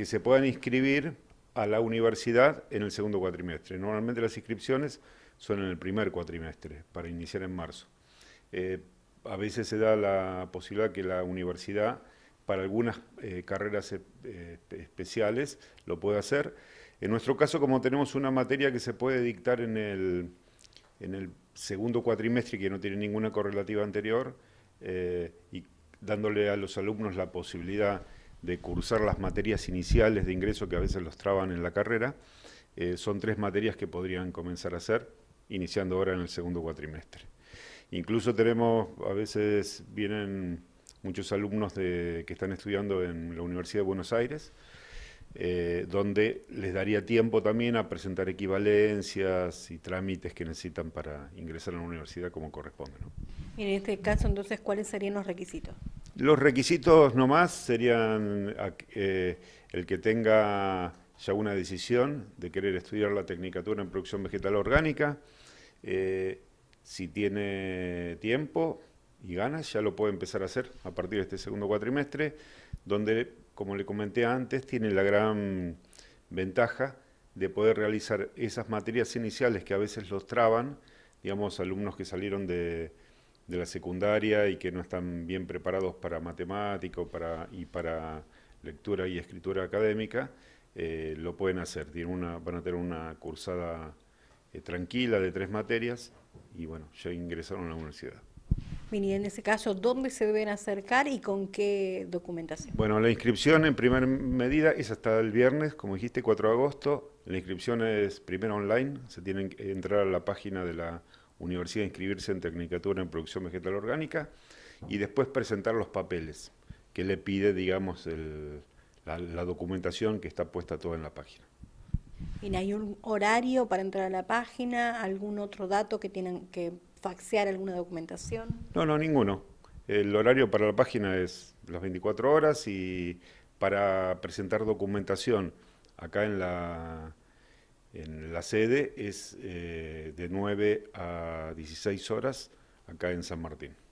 que se puedan inscribir a la universidad en el segundo cuatrimestre. Normalmente las inscripciones son en el primer cuatrimestre, para iniciar en marzo. Eh, a veces se da la posibilidad que la universidad, para algunas eh, carreras eh, especiales, lo pueda hacer. En nuestro caso, como tenemos una materia que se puede dictar en el, en el segundo cuatrimestre, que no tiene ninguna correlativa anterior, y dándole a los alumnos la posibilidad de cursar las materias iniciales de ingreso que a veces los traban en la carrera, eh, son tres materias que podrían comenzar a hacer iniciando ahora en el segundo cuatrimestre. Incluso tenemos, a veces vienen muchos alumnos de, que están estudiando en la Universidad de Buenos Aires, eh, donde les daría tiempo también a presentar equivalencias y trámites que necesitan para ingresar a la universidad como corresponde. ¿no? En este caso, entonces, ¿cuáles serían los requisitos? Los requisitos nomás serían eh, el que tenga ya una decisión de querer estudiar la tecnicatura en producción vegetal orgánica. Eh, si tiene tiempo y ganas, ya lo puede empezar a hacer a partir de este segundo cuatrimestre, donde, como le comenté antes, tiene la gran ventaja de poder realizar esas materias iniciales que a veces los traban, digamos, alumnos que salieron de, de la secundaria y que no están bien preparados para matemática para, y para lectura y escritura académica, eh, lo pueden hacer. Tienen una, van a tener una cursada eh, tranquila de tres materias y bueno, ya ingresaron a la universidad. mini en ese caso, ¿dónde se deben acercar y con qué documentación? Bueno, la inscripción en primera medida es hasta el viernes, como dijiste, 4 de agosto. La inscripción es primero online, se tienen que entrar a la página de la universidad, inscribirse en Tecnicatura en Producción Vegetal Orgánica y después presentar los papeles que le pide, digamos, la, documentación que está puesta toda en la página. hay un horario para entrar a la página? ¿Algún otro dato que tienen que faxear alguna documentación? No, no, ninguno. El horario para la página es las 24 horas y para presentar documentación acá en la, en la sede es eh, de 9 a 16 horas acá en San Martín.